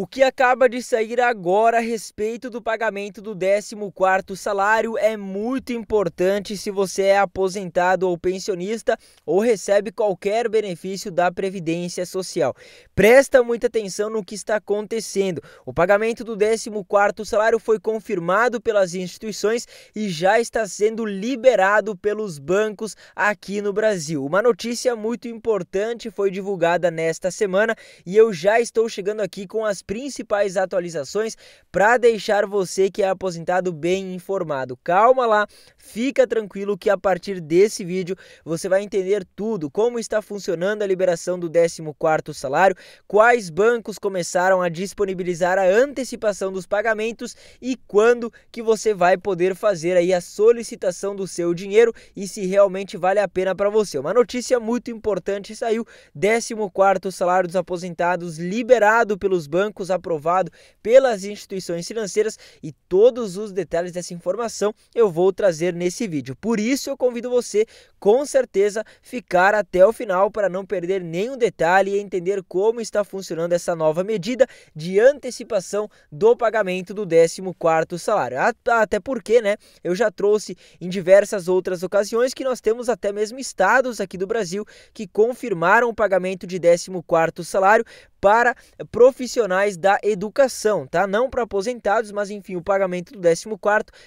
O que acaba de sair agora a respeito do pagamento do 14º salário é muito importante se você é aposentado ou pensionista ou recebe qualquer benefício da Previdência Social. Presta muita atenção no que está acontecendo. O pagamento do 14º salário foi confirmado pelas instituições e já está sendo liberado pelos bancos aqui no Brasil. Uma notícia muito importante foi divulgada nesta semana e eu já estou chegando aqui com as principais atualizações para deixar você que é aposentado bem informado. Calma lá, fica tranquilo que a partir desse vídeo você vai entender tudo, como está funcionando a liberação do 14º salário, quais bancos começaram a disponibilizar a antecipação dos pagamentos e quando que você vai poder fazer aí a solicitação do seu dinheiro e se realmente vale a pena para você. Uma notícia muito importante saiu, 14º salário dos aposentados liberado pelos bancos bancos aprovado pelas instituições financeiras e todos os detalhes dessa informação eu vou trazer nesse vídeo. Por isso eu convido você com certeza ficar até o final para não perder nenhum detalhe e entender como está funcionando essa nova medida de antecipação do pagamento do 14º salário. Até porque, né, eu já trouxe em diversas outras ocasiões que nós temos até mesmo estados aqui do Brasil que confirmaram o pagamento de 14º salário para profissionais da educação, tá? Não para aposentados, mas enfim, o pagamento do 14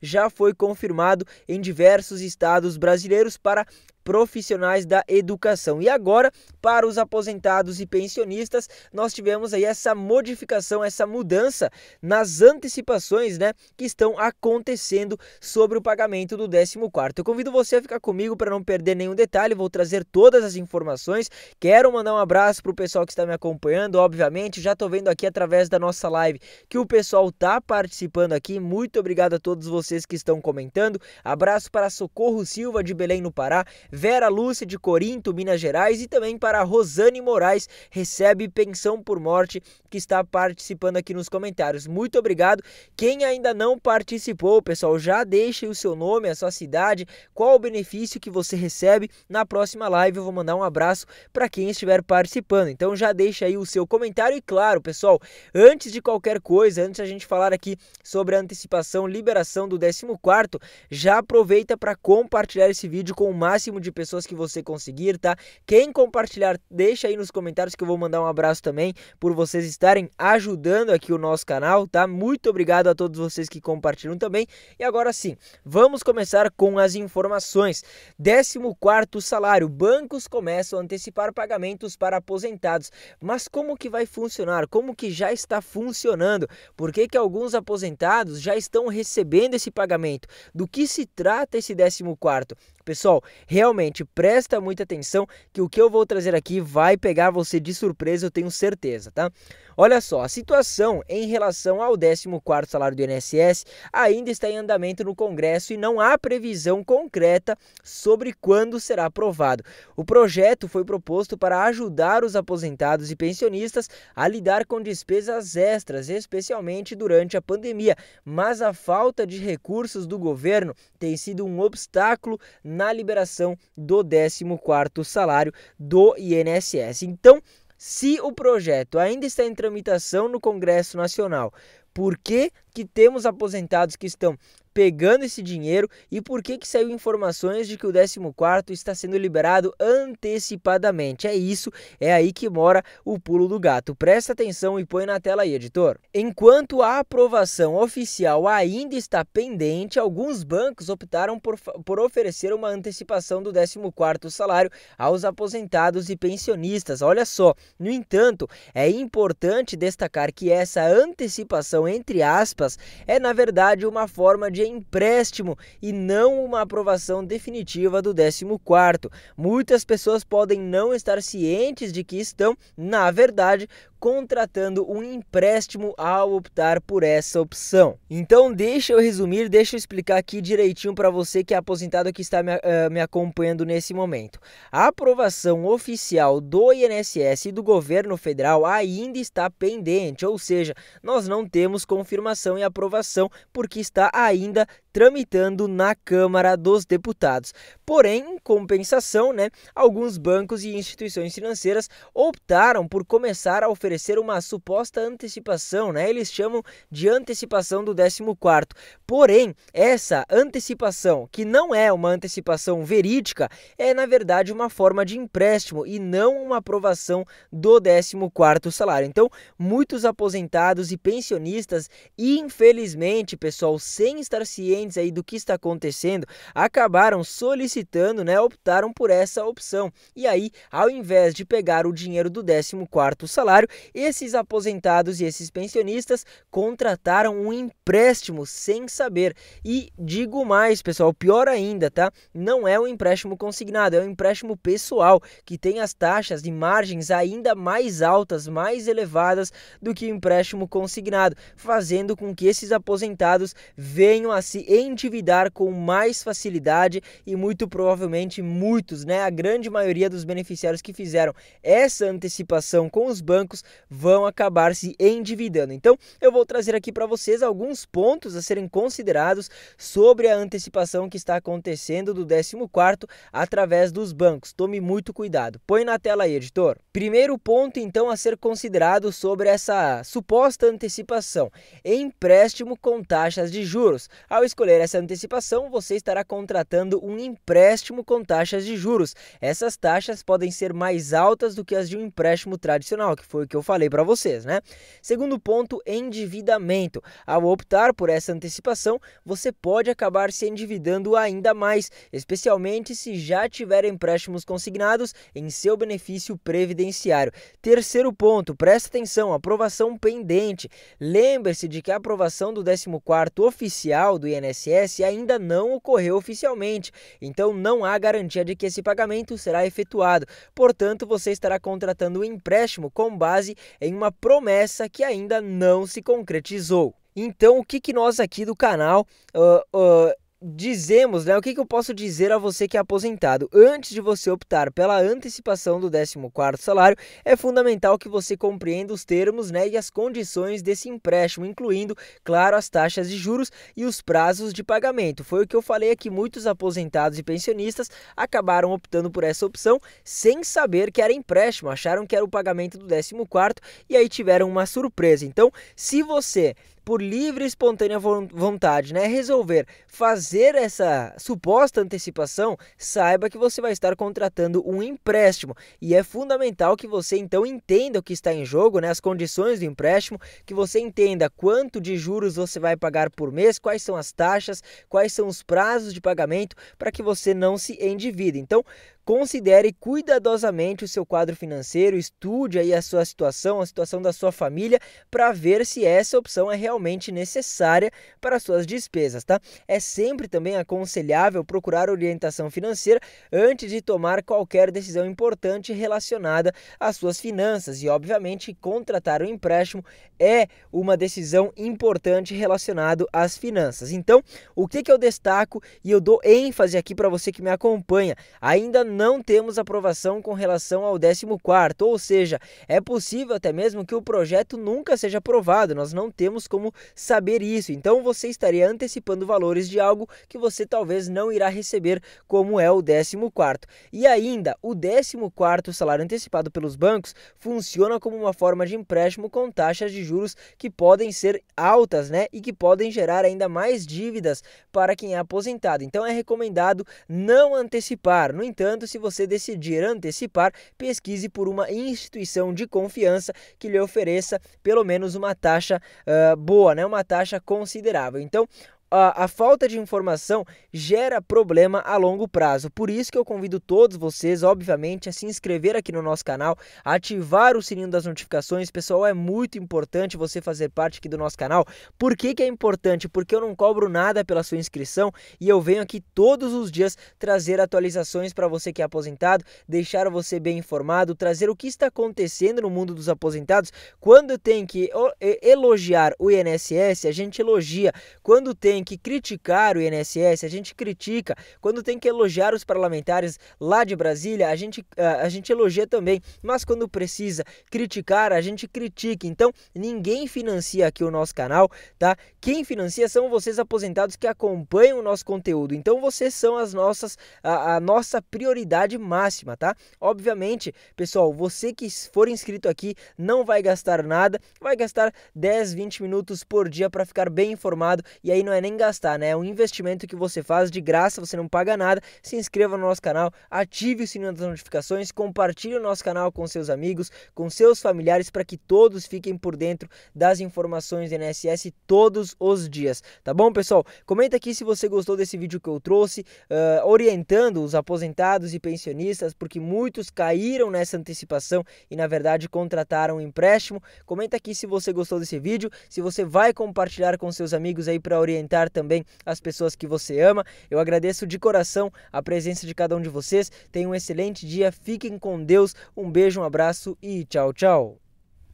já foi confirmado em diversos estados brasileiros para profissionais da educação. E agora, para os aposentados e pensionistas, nós tivemos aí essa modificação, essa mudança nas antecipações, né, que estão acontecendo sobre o pagamento do 14º. Eu convido você a ficar comigo para não perder nenhum detalhe, vou trazer todas as informações. Quero mandar um abraço para o pessoal que está me acompanhando, obviamente, já estou vendo aqui através da nossa live que o pessoal tá participando aqui. Muito obrigado a todos vocês que estão comentando. Abraço para Socorro Silva de Belém no Pará, Vera Lúcia de Corinto, Minas Gerais, e também para Rosane Moraes, recebe pensão por morte, que está participando aqui nos comentários. Muito obrigado. Quem ainda não participou, pessoal, já deixe o seu nome, a sua cidade, qual o benefício que você recebe. Na próxima live eu vou mandar um abraço para quem estiver participando. Então já deixa aí o seu comentário e claro, pessoal, antes de qualquer coisa, antes a gente falar aqui sobre a antecipação, liberação do 14, já aproveita para compartilhar esse vídeo com o máximo de pessoas que você conseguir, tá? Quem compartilhar, deixa aí nos comentários que eu vou mandar um abraço também por vocês estarem ajudando aqui o nosso canal, tá? Muito obrigado a todos vocês que compartilham também. E agora sim, vamos começar com as informações. 14º salário. Bancos começam a antecipar pagamentos para aposentados. Mas como que vai funcionar? Como que já está funcionando? Por que que alguns aposentados já estão recebendo esse pagamento? Do que se trata esse 14º? Pessoal, realmente presta muita atenção que o que eu vou trazer aqui vai pegar você de surpresa, eu tenho certeza, tá? Olha só, a situação em relação ao 14º salário do INSS ainda está em andamento no Congresso e não há previsão concreta sobre quando será aprovado. O projeto foi proposto para ajudar os aposentados e pensionistas a lidar com despesas extras, especialmente durante a pandemia, mas a falta de recursos do governo tem sido um obstáculo na liberação do 14º salário do INSS. Então, se o projeto ainda está em tramitação no Congresso Nacional, por que, que temos aposentados que estão pegando esse dinheiro e por que que saiu informações de que o 14 está sendo liberado antecipadamente. É isso, é aí que mora o pulo do gato. Presta atenção e põe na tela aí, editor. Enquanto a aprovação oficial ainda está pendente, alguns bancos optaram por, por oferecer uma antecipação do 14 salário aos aposentados e pensionistas. Olha só, no entanto, é importante destacar que essa antecipação, entre aspas, é na verdade uma forma de de empréstimo e não uma aprovação definitiva do 14 Muitas pessoas podem não estar cientes de que estão, na verdade, contratando um empréstimo ao optar por essa opção. Então, deixa eu resumir, deixa eu explicar aqui direitinho para você que é aposentado que está me, uh, me, acompanhando nesse momento. A aprovação oficial do INSS e do governo federal ainda está pendente, ou seja, nós não temos confirmação e aprovação porque está ainda tramitando na Câmara dos Deputados. Porém, em compensação, né, alguns bancos e instituições financeiras optaram por começar a oferecer uma suposta antecipação, né? Eles chamam de antecipação do 14º. Porém, essa antecipação, que não é uma antecipação verídica, é na verdade uma forma de empréstimo e não uma aprovação do 14º salário. Então, muitos aposentados e pensionistas, infelizmente, pessoal, sem estar ciente cientes aí do que está acontecendo, acabaram solicitando, né, optaram por essa opção. E aí, ao invés de pegar o dinheiro do 14º salário, esses aposentados e esses pensionistas contrataram um empréstimo sem saber. E digo mais, pessoal, pior ainda, tá? Não é um empréstimo consignado, é um empréstimo pessoal que tem as taxas de margens ainda mais altas, mais elevadas do que o empréstimo consignado, fazendo com que esses aposentados venham a se endividar com mais facilidade e muito provavelmente muitos, né, a grande maioria dos beneficiários que fizeram essa antecipação com os bancos vão acabar se endividando. Então, eu vou trazer aqui para vocês alguns pontos a serem considerados sobre a antecipação que está acontecendo do 14º através dos bancos. Tome muito cuidado. Põe na tela aí, editor. Primeiro ponto então a ser considerado sobre essa suposta antecipação: empréstimo com taxas de juros. Ao escolher escolher essa antecipação, você estará contratando um empréstimo com taxas de juros. Essas taxas podem ser mais altas do que as de um empréstimo tradicional, que foi o que eu falei para vocês, né? Segundo ponto, endividamento. Ao optar por essa antecipação, você pode acabar se endividando ainda mais, especialmente se já tiver empréstimos consignados em seu benefício previdenciário. Terceiro ponto, presta atenção, aprovação pendente. Lembre-se de que a aprovação do 14º oficial do INSS INSS ainda não ocorreu oficialmente, então não há garantia de que esse pagamento será efetuado. Portanto, você estará contratando um empréstimo com base em uma promessa que ainda não se concretizou. Então, o que, que nós aqui do canal uh, uh, dizemos, né? O que, que eu posso dizer a você que é aposentado? Antes de você optar pela antecipação do 14 salário, é fundamental que você compreenda os termos né, e as condições desse empréstimo, incluindo, claro, as taxas de juros e os prazos de pagamento. Foi o que eu falei aqui, muitos aposentados e pensionistas acabaram optando por essa opção sem saber que era empréstimo, acharam que era o pagamento do 14 e aí tiveram uma surpresa. Então, se você por livre e espontânea vontade, né, resolver fazer essa suposta antecipação, saiba que você vai estar contratando um empréstimo e é fundamental que você então entenda o que está em jogo, né, as condições do empréstimo, que você entenda quanto de juros você vai pagar por mês, quais são as taxas, quais são os prazos de pagamento para que você não se endivide. Então, Considere cuidadosamente o seu quadro financeiro, estude aí a sua situação, a situação da sua família, para ver se essa opção é realmente necessária para suas despesas, tá? É sempre também aconselhável procurar orientação financeira antes de tomar qualquer decisão importante relacionada às suas finanças e, obviamente, contratar um empréstimo é uma decisão importante relacionada às finanças. Então, o que, que eu destaco e eu dou ênfase aqui para você que me acompanha? Ainda não temos aprovação com relação ao 14 ou seja, é possível até mesmo que o projeto nunca seja aprovado, nós não temos como saber isso. Então você estaria antecipando valores de algo que você talvez não irá receber, como é o 14 E ainda, o 14 salário antecipado pelos bancos funciona como uma forma de empréstimo com taxas de juros que podem ser altas, né, e que podem gerar ainda mais dívidas para quem é aposentado. Então é recomendado não antecipar. No entanto, Portanto, se você decidir antecipar, pesquise por uma instituição de confiança que lhe ofereça pelo menos uma taxa uh, boa, né? uma taxa considerável. Então, a, a, falta de informação gera problema a longo prazo. Por isso que eu convido todos vocês, obviamente, a se inscrever aqui no nosso canal, ativar o sininho das notificações. Pessoal, é muito importante você fazer parte aqui do nosso canal. Por que, que é importante? Porque eu não cobro nada pela sua inscrição e eu venho aqui todos os dias trazer atualizações para você que é aposentado, deixar você bem informado, trazer o que está acontecendo no mundo dos aposentados. Quando tem que elogiar o INSS, a gente elogia. Quando tem que criticar o INSS, a gente critica. Quando tem que elogiar os parlamentares lá de Brasília, a gente, a, ah, a gente elogia também. Mas quando precisa criticar, a gente critica. Então, ninguém financia aqui o nosso canal, tá? Quem financia são vocês aposentados que acompanham o nosso conteúdo. Então, vocês são as nossas a, a nossa prioridade máxima, tá? Obviamente, pessoal, você que for inscrito aqui não vai gastar nada, vai gastar 10, 20 minutos por dia para ficar bem informado e aí não é nem sem gastar, né? É um investimento que você faz de graça, você não paga nada. Se inscreva no nosso canal, ative o sininho das notificações, compartilhe o nosso canal com seus amigos, com seus familiares, para que todos fiquem por dentro das informações do INSS todos os dias. Tá bom, pessoal? Comenta aqui se você gostou desse vídeo que eu trouxe, uh, orientando os aposentados e pensionistas, porque muitos caíram nessa antecipação e, na verdade, contrataram um empréstimo. Comenta aqui se você gostou desse vídeo, se você vai compartilhar com seus amigos aí para orientar também as pessoas que você ama. Eu agradeço de coração a presença de cada um de vocês. Tenham um excelente dia, fiquem com Deus. Um beijo, um abraço e tchau, tchau.